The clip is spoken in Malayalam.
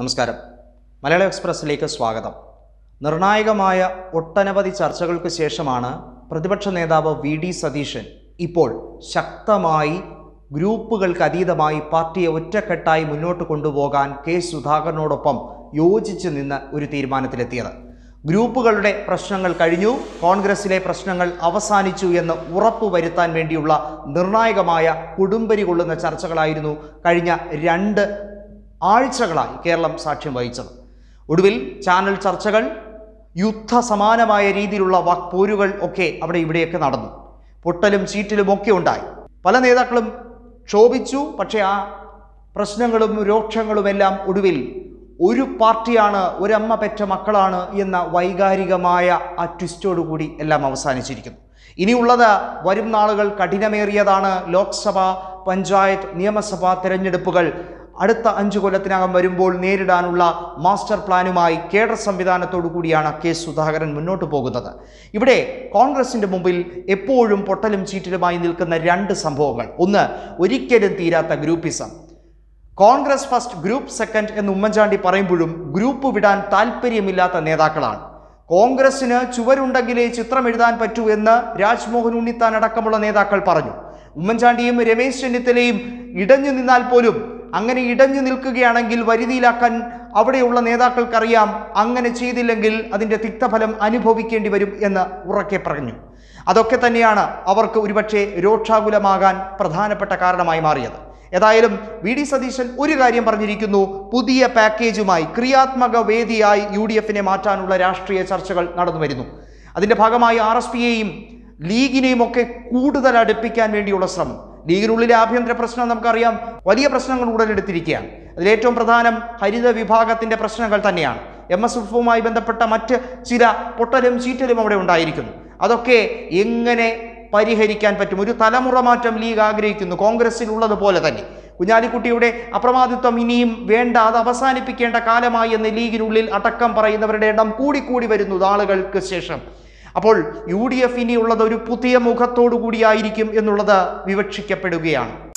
നമസ്കാരം മലയാള എക്സ്പ്രസ്സിലേക്ക് സ്വാഗതം നിർണായകമായ ഒട്ടനവധി ചർച്ചകൾക്ക് ശേഷമാണ് പ്രതിപക്ഷ നേതാവ് വി ഡി സതീശൻ ഇപ്പോൾ ശക്തമായി ഗ്രൂപ്പുകൾക്ക് അതീതമായി പാർട്ടിയെ ഒറ്റക്കെട്ടായി മുന്നോട്ട് കൊണ്ടുപോകാൻ കെ സുധാകരനോടൊപ്പം യോജിച്ച് നിന്ന് ഒരു തീരുമാനത്തിലെത്തിയത് ഗ്രൂപ്പുകളുടെ പ്രശ്നങ്ങൾ കഴിഞ്ഞു കോൺഗ്രസിലെ പ്രശ്നങ്ങൾ അവസാനിച്ചു എന്ന് ഉറപ്പു വരുത്താൻ വേണ്ടിയുള്ള നിർണായകമായ കുടുംബരി കൊള്ളുന്ന ചർച്ചകളായിരുന്നു കഴിഞ്ഞ രണ്ട് ആഴ്ചകളായി കേരളം സാക്ഷ്യം വഹിച്ചത് ഒടുവിൽ ചാനൽ ചർച്ചകൾ യുദ്ധസമാനമായ രീതിയിലുള്ള വാക്പോരുകൾ ഒക്കെ അവിടെ ഇവിടെയൊക്കെ നടന്നു പൊട്ടലും ചീറ്റലും ഒക്കെ ഉണ്ടായി പല നേതാക്കളും ക്ഷോഭിച്ചു പക്ഷേ ആ പ്രശ്നങ്ങളും രോക്ഷങ്ങളും എല്ലാം ഒടുവിൽ ഒരു പാർട്ടിയാണ് ഒരമ്മ പെറ്റ മക്കളാണ് എന്ന വൈകാരികമായ ആ ട്വിസ്റ്റോടുകൂടി എല്ലാം അവസാനിച്ചിരിക്കുന്നു ഇനിയുള്ളത് വരും നാളുകൾ കഠിനമേറിയതാണ് ലോക്സഭ പഞ്ചായത്ത് നിയമസഭാ തിരഞ്ഞെടുപ്പുകൾ അടുത്ത അഞ്ചു കൊല്ലത്തിനകം വരുമ്പോൾ നേരിടാനുള്ള മാസ്റ്റർ പ്ലാനുമായി കേഡർ സംവിധാനത്തോടു കൂടിയാണ് കെ സുധാകരൻ മുന്നോട്ട് പോകുന്നത് ഇവിടെ കോൺഗ്രസിൻ്റെ മുമ്പിൽ എപ്പോഴും പൊട്ടലും ചീറ്റലുമായി നിൽക്കുന്ന രണ്ട് സംഭവങ്ങൾ ഒന്ന് ഒരിക്കലും തീരാത്ത groupism Congress first group second എന്ന് ഉമ്മൻചാണ്ടി പറയുമ്പോഴും ഗ്രൂപ്പ് വിടാൻ താല്പര്യമില്ലാത്ത നേതാക്കളാണ് കോൺഗ്രസിന് ചുവരുണ്ടെങ്കിലേ ചിത്രം എഴുതാൻ പറ്റൂ എന്ന് രാജ്മോഹൻ ഉണ്ണിത്താൻ അടക്കമുള്ള നേതാക്കൾ പറഞ്ഞു ഉമ്മൻചാണ്ടിയും രമേശ് ചെന്നിത്തലയും ഇടഞ്ഞു നിന്നാൽ പോലും അങ്ങനെ ഇടഞ്ഞു നിൽക്കുകയാണെങ്കിൽ വരുതിയിലാക്കാൻ അവിടെയുള്ള നേതാക്കൾക്കറിയാം അങ്ങനെ ചെയ്തില്ലെങ്കിൽ അതിൻ്റെ തിക്തഫലം അനുഭവിക്കേണ്ടി വരും എന്ന് ഉറക്കെ പറഞ്ഞു അതൊക്കെ തന്നെയാണ് അവർക്ക് ഒരുപക്ഷെ രോക്ഷാകുലമാകാൻ പ്രധാനപ്പെട്ട കാരണമായി മാറിയത് ഏതായാലും വി ഡി സതീശൻ ഒരു കാര്യം പറഞ്ഞിരിക്കുന്നു പുതിയ പാക്കേജുമായി ക്രിയാത്മക വേദിയായി യു ഡി എഫിനെ മാറ്റാനുള്ള രാഷ്ട്രീയ ചർച്ചകൾ നടന്നു വരുന്നു അതിൻ്റെ ഭാഗമായി ആർ എസ് പിയെയും ലീഗിനെയും ഒക്കെ കൂടുതൽ അടുപ്പിക്കാൻ വേണ്ടിയുള്ള ശ്രമം ലീഗിനുള്ളിലെ ആഭ്യന്തര പ്രശ്നം നമുക്കറിയാം വലിയ പ്രശ്നങ്ങൾ ഉടലെടുത്തിരിക്കുകയാണ് അതിലേറ്റവും പ്രധാനം ഹരിത വിഭാഗത്തിൻ്റെ പ്രശ്നങ്ങൾ തന്നെയാണ് എം എസ് എഫുമായി ബന്ധപ്പെട്ട മറ്റ് ചില പൊട്ടലും ചീറ്റലും അവിടെ ഉണ്ടായിരിക്കുന്നു അതൊക്കെ എങ്ങനെ പരിഹരിക്കാൻ പറ്റും ഒരു തലമുറ മാറ്റം ലീഗ് ആഗ്രഹിക്കുന്നു കോൺഗ്രസ്സിലുള്ളതുപോലെ തന്നെ കുഞ്ഞാലിക്കുട്ടിയുടെ അപ്രമാദിത്വം ഇനിയും വേണ്ട അത് അവസാനിപ്പിക്കേണ്ട കാലമായി എന്ന് ലീഗിനുള്ളിൽ അടക്കം പറയുന്നവരുടെ എണ്ണം കൂടിക്കൂടി വരുന്നു ആളുകൾക്ക് ശേഷം അപ്പോൾ യു ഡി എഫിനുള്ളത് ഒരു പുതിയ മുഖത്തോടു കൂടിയായിരിക്കും എന്നുള്ളത് വിവക്ഷിക്കപ്പെടുകയാണ്